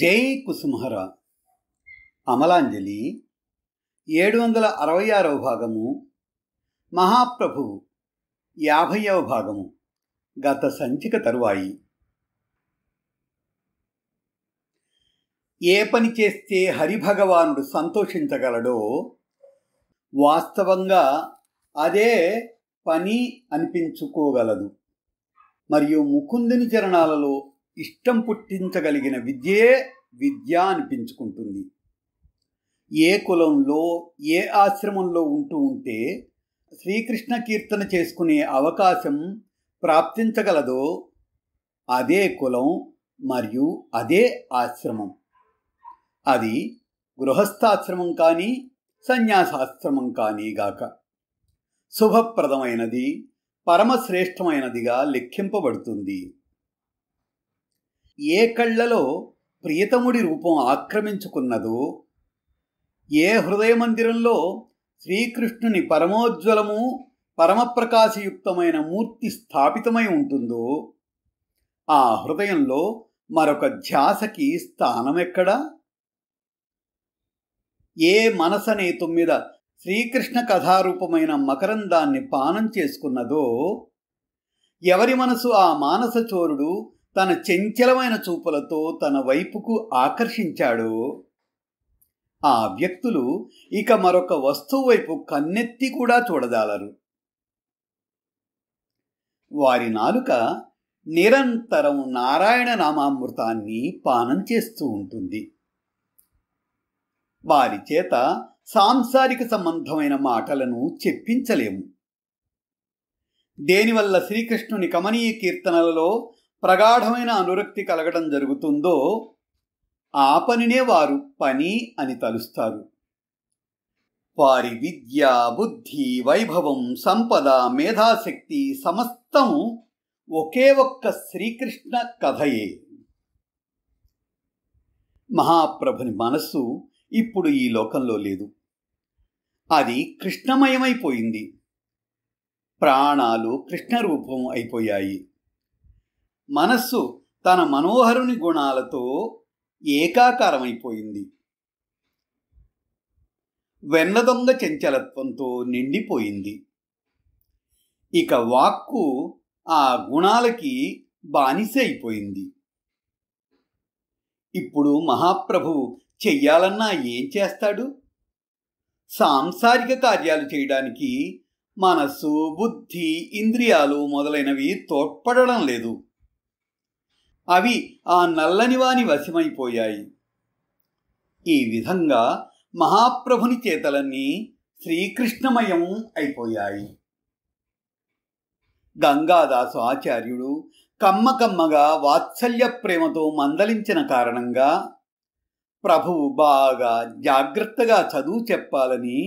జై కుసుమహర అమలాంజలి ఏడు వందల అరవై ఆరవ భాగము మహాప్రభువు యాభైవ భాగము గత సంచిక తరువాయి ఏ పని చేస్తే హరిభగవానుడు సంతోషించగలడో వాస్తవంగా అదే పని అనిపించుకోగలదు మరియు ముకుందుని చరణాలలో ఇష్టం పుట్టించగలిగిన విద్యే విద్య అనిపించుకుంటుంది ఏ కులంలో ఏ ఆశ్రమంలో ఉంటూ ఉంటే శ్రీకృష్ణ కీర్తన చేసుకునే అవకాశం ప్రాప్తించగలదో అదే కులం మరియు అదే ఆశ్రమం అది గృహస్థాశ్రమం కానీ సన్యాసాశ్రమం కానీ గాక శుభప్రదమైనది పరమశ్రేష్టమైనదిగా లెక్కింపబడుతుంది ఏ కళ్ళలో ప్రియతముడి రూపం ఆక్రమించుకున్నదో ఏ హృదయ మందిరంలో శ్రీకృష్ణుని పరమోజ్వలము పరమప్రకాశయుక్తమైన మూర్తి స్థాపితమై ఉంటుందో ఆ హృదయంలో మరొక ధ్యాసకి స్థానమెక్కడా ఏ మనసనేతం మీద శ్రీకృష్ణ కథారూపమైన మకరందాన్ని పానం చేసుకున్నదో ఎవరి మనసు ఆ మానసచోరుడు తన చెంచలమైన చూపులతో తన వైపుకు ఆకర్షించాడో ఆ వ్యక్తులు ఇక మరొక వస్తువు వైపు కన్నెత్తి కూడా చూడదాలరు వారి నాలుక నిరంతరం నారాయణ నామామృతాన్ని పానం చేస్తూ ఉంటుంది వారి చేత సాంసారిక సంబంధమైన మాటలను చెప్పించలేము దేనివల్ల శ్రీకృష్ణుని కమనీయ కీర్తనలలో ప్రగాఢమైన అనురక్తి కలగడం జరుగుతుందో ఆ పనినే వారు పని అని తలుస్తారు వారి విద్య బుద్ధి వైభవం సంపద మేధాశక్తి సమస్తం ఒకే ఒక్క శ్రీకృష్ణ కథయే మహాప్రభుని మనస్సు ఇప్పుడు ఈ లోకంలో లేదు అది కృష్ణమయమైపోయింది ప్రాణాలు కృష్ణరూపం అయిపోయాయి మనస్సు తన మనోహరుని గుణాలతో ఏకాకారమైపోయింది వెన్నదొంగ చంచలత్వంతో నిండిపోయింది ఇక వాక్కు ఆ గుణాలకి బానిస అయిపోయింది ఇప్పుడు మహాప్రభు చెయ్యాలన్నా ఏం చేస్తాడు సాంసారిక కార్యాలు చేయడానికి మనస్సు బుద్ధి ఇంద్రియాలు మొదలైనవి తోడ్పడడం లేదు అవి ఆ నల్లని వాని వశమైపోయాయి ఈ విధంగా మహాప్రభుని చేతలన్నీ శ్రీకృష్ణమయం అయిపోయాయి గంగాదాసు ఆచార్యుడు కమ్మకమ్మగా వాత్సల్య ప్రేమతో మందలించిన కారణంగా ప్రభువు బాగా జాగ్రత్తగా చదువు చెప్పాలని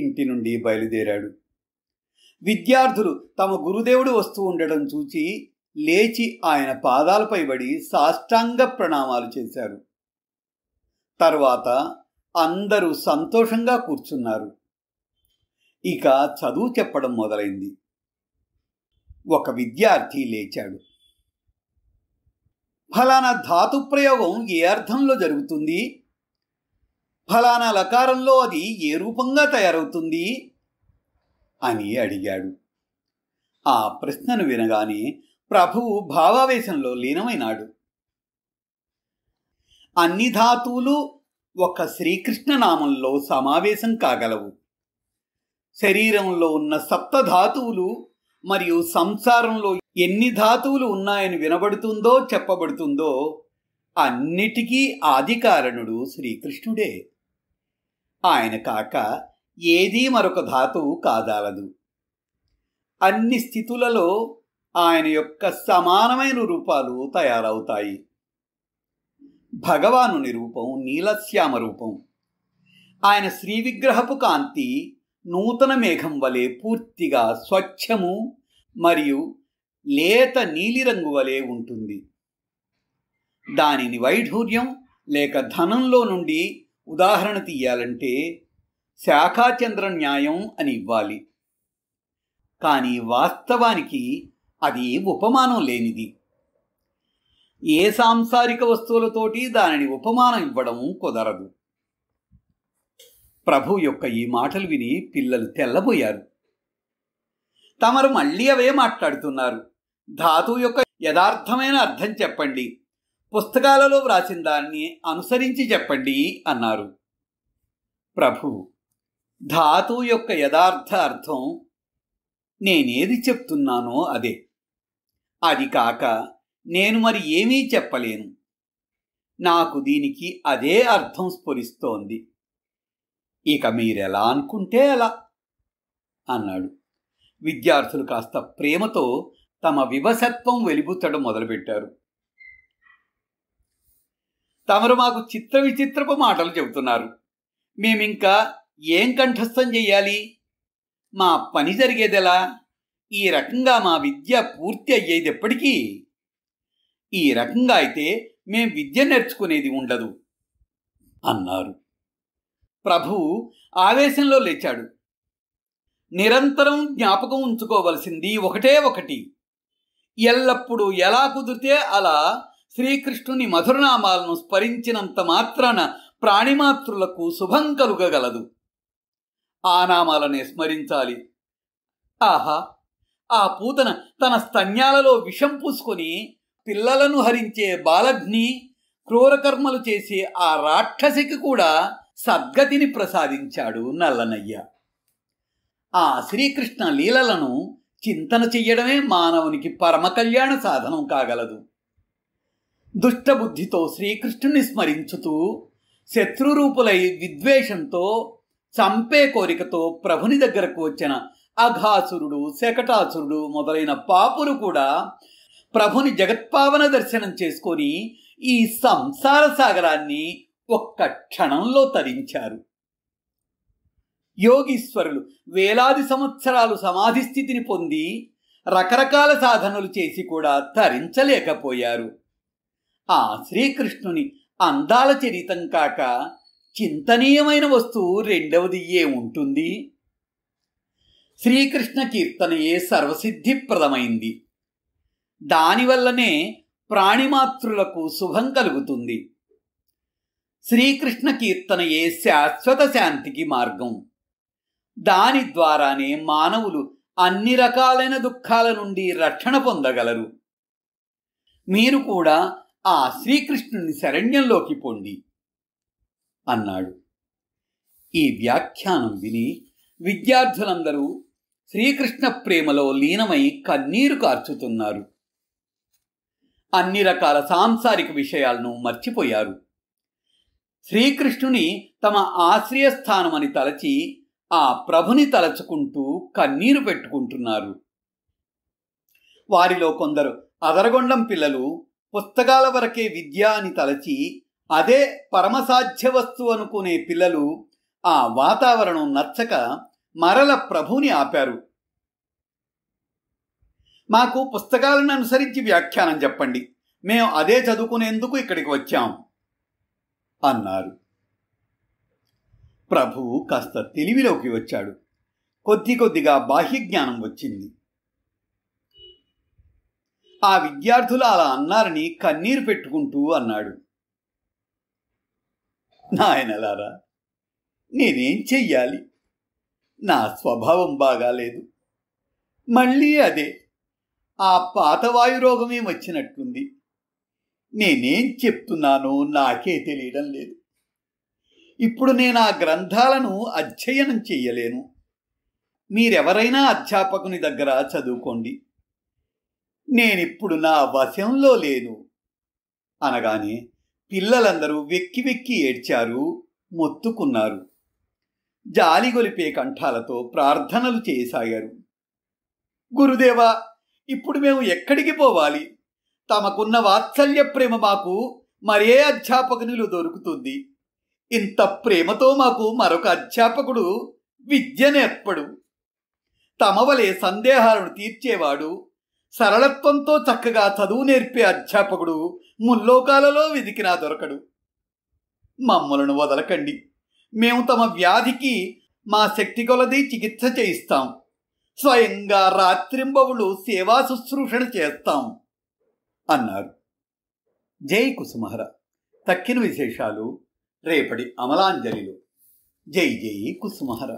ఇంటి నుండి బయలుదేరాడు విద్యార్థులు తమ గురుదేవుడు వస్తూ ఉండడం చూచి లేచి ఆయన పాదాలపై పడి సాష్టాంగ ప్రణామాలు చేశారు తర్వాత అందరూ సంతోషంగా కూర్చున్నారు ఇక చదువు చెప్పడం మొదలైంది ఒక విద్యార్థి లేచాడు ఫలానా ధాతు ప్రయోగం ఏ అర్థంలో జరుగుతుంది ఫలానా లకారంలో అది ఏ రూపంగా తయారవుతుంది అని అడిగాడు ఆ ప్రశ్నను వినగానే ప్రభువు భావావేశంలో లీనమైనాడు అన్ని ధాతువులు ఒక శ్రీకృష్ణ నామంలో సమావేశం కాగలవు శరీరంలో ఉన్న సప్త ధాతువులు మరియు సంసారంలో ఎన్ని ధాతువులు ఉన్నాయని వినబడుతుందో చెప్పబడుతుందో అన్నిటికీ ఆదికారణుడు శ్రీకృష్ణుడే ఆయన కాక ఏదీ మరొక ధాతువు కాదాలదు అన్ని స్థితులలో ఆయన యొక్క సమానమైన రూపాలు తయారవుతాయి భగవాను రూపం నీలశ్యామ రూపం ఆయన శ్రీ విగ్రహపు కాంతి నూతన మేఘం వలె పూర్తిగా స్వచ్ఛము మరియు లేత నీలిరంగు వలె ఉంటుంది దానిని వైఢూర్యం లేక ధనంలో నుండి ఉదాహరణ తీయాలంటే శాఖాచంద్ర న్యాయం అని ఇవ్వాలి కానీ వాస్తవానికి అది ఉపమానం లేనిది ఏ సాంసారిక వస్తువులతోటి దానిని ఉపమానం ఇవ్వడం కుదరదు ప్రభు యొక్క ఈ మాటలు విని పిల్లలు తెల్లబోయారు తమరు మళ్ళీ అవే మాట్లాడుతున్నారు ధాతువు యొక్క యథార్థమైన అర్థం చెప్పండి పుస్తకాలలో వ్రాసిన దాన్ని అనుసరించి చెప్పండి అన్నారు ప్రభు ధాతువు యొక్క యథార్థ అర్థం నేనేది చెప్తున్నానో అదే అది కాక నేను మరి ఏమీ చెప్పలేను నాకు దీనికి అదే అర్థం స్ఫురిస్తోంది ఇక మీరెలా అనుకుంటే అలా అన్నాడు విద్యార్థులు కాస్త ప్రేమతో తమ వివసత్వం వెలిబుచ్చడం మొదలుపెట్టారు తమరు మాకు చిత్ర విచిత్రపు మాటలు చెబుతున్నారు మేమింకా ఏం కంఠస్థం చెయ్యాలి మా పని జరిగేదెలా ఈ రకంగా మా విద్య పూర్తి అయ్యేది ఎప్పటికీ ఈ రకంగా అయితే మేం విద్య నేర్చుకునేది ఉండదు అన్నారు ప్రభు ఆవేశంలో లేచాడు నిరంతరం జ్ఞాపకం ఉంచుకోవలసింది ఒకటే ఒకటి ఎల్లప్పుడూ ఎలా కుదిరితే అలా శ్రీకృష్ణుని మధురనామాలను స్మరించినంత మాత్రాన ప్రాణిమాతృలకు శుభం కలుగగలదు ఆ నామాలనే స్మరించాలి ఆహా ఆ పూతన తన స్తన్యాలలో విషం పూసుకొని పిల్లలను హరించే బాలగ్ని క్రూరకర్మలు చేసే ఆ రాక్షసికి కూడా సద్గతిని ప్రసాదించాడు నల్లనయ్య ఆ శ్రీకృష్ణ లీలలను చింతన చెయ్యడమే మానవునికి పరమ కళ్యాణ సాధనం కాగలదు దుష్టబుద్ధితో శ్రీకృష్ణుని స్మరించుతూ శత్రురూపులై విద్వేషంతో చంపే కోరికతో ప్రభుని దగ్గరకు వచ్చిన అఘాసురుడు శకటాసురుడు మొదలైన పాపులు కూడా ప్రభుని జగత్పావన దర్శనం చేసుకొని ఈ సంసార సాగరాన్ని ఒక్క క్షణంలో తరించారు యోగీశ్వరులు వేలాది సంవత్సరాలు సమాధి స్థితిని పొంది రకరకాల సాధనలు చేసి కూడా తరించలేకపోయారు ఆ శ్రీకృష్ణుని అందాల చరితం కాక చింతనీయమైన వస్తువు రెండవది ఏ ఉంటుంది శ్రీకృష్ణ కీర్తనయే సర్వసిద్ధిప్రదమైంది దానివల్లనే ప్రాణిమాతృలకు శుభం కలుగుతుంది శ్రీకృష్ణ కీర్తనయే శాశ్వత శాంతికి మార్గం దాని ద్వారానే మానవులు అన్ని రకాలైన దుఃఖాల నుండి రక్షణ పొందగలరు మీరు కూడా ఆ శ్రీకృష్ణుని శరణ్యంలోకి పొండి అన్నాడు ఈ వ్యాఖ్యానం విని విద్యార్థులందరూ శ్రీకృష్ణ ప్రేమలో లీనమై కన్నీరు కార్చుతున్నారు అన్ని రకాల సాంసారిక విషయాలను మర్చిపోయారు శ్రీకృష్ణుని తమ ఆశ్రయస్థానమని తలచి ఆ ప్రభుని తలచుకుంటూ కన్నీరు పెట్టుకుంటున్నారు వారిలో కొందరు అదరగొండం పిల్లలు పుస్తకాల వరకే విద్య అని తలచి అదే పరమసాధ్య వస్తువు అనుకునే పిల్లలు ఆ వాతావరణం నచ్చక మరల ప్రభుని ఆపారు మాకు పుస్తకాలను అనుసరించి వ్యాఖ్యానం చెప్పండి మేము అదే చదువుకునేందుకు ఇక్కడికి వచ్చాం అన్నారు ప్రభువు కాస్త తెలివిలోకి వచ్చాడు కొద్ది కొద్దిగా బాహ్య జ్ఞానం వచ్చింది ఆ విద్యార్థులు అలా అన్నారని కన్నీరు పెట్టుకుంటూ అన్నాడు నాయనలారా నేనేం చెయ్యాలి నా స్వభావం బాగాలేదు మళ్ళీ అదే ఆ పాతవాయు రోగమే వచ్చినట్టుంది నేనేం చెప్తున్నానో నాకే తెలియడం లేదు ఇప్పుడు నేను ఆ గ్రంథాలను అధ్యయనం చెయ్యలేను మీరెవరైనా అధ్యాపకుని దగ్గర చదువుకోండి నేనిప్పుడు నా వశంలో లేను అనగానే పిల్లలందరూ వెక్కి వెక్కి ఏడ్చారు మొత్తుకున్నారు జాలిగొలిపే కంఠాలతో ప్రార్థనలు చేయసాగారు గురుదేవా ఇప్పుడు మేము ఎక్కడికి పోవాలి తమకున్న వాత్సల్య ప్రేమ మాకు మరే అధ్యాపకునిలు దొరుకుతుంది ఇంత ప్రేమతో మాకు మరొక అధ్యాపకుడు విద్య నేర్పడు తమ వలె సందేహాలను తీర్చేవాడు సరళత్వంతో చక్కగా చదువు నేర్పే అధ్యాపకుడు ముల్లోకాలలో వెదికినా దొరకడు మమ్మలను వదలకండి మేము తమ వ్యాధికి మా శక్తి కొలది చికిత్స చేయిస్తాం స్వయంగా రాత్రింబవులు సేవా శుశ్రూషణ చేస్తాం అన్నారు జై కుసుమహర తక్కిన విశేషాలు రేపటి అమలాంజలిలో జై జై కుసుమహర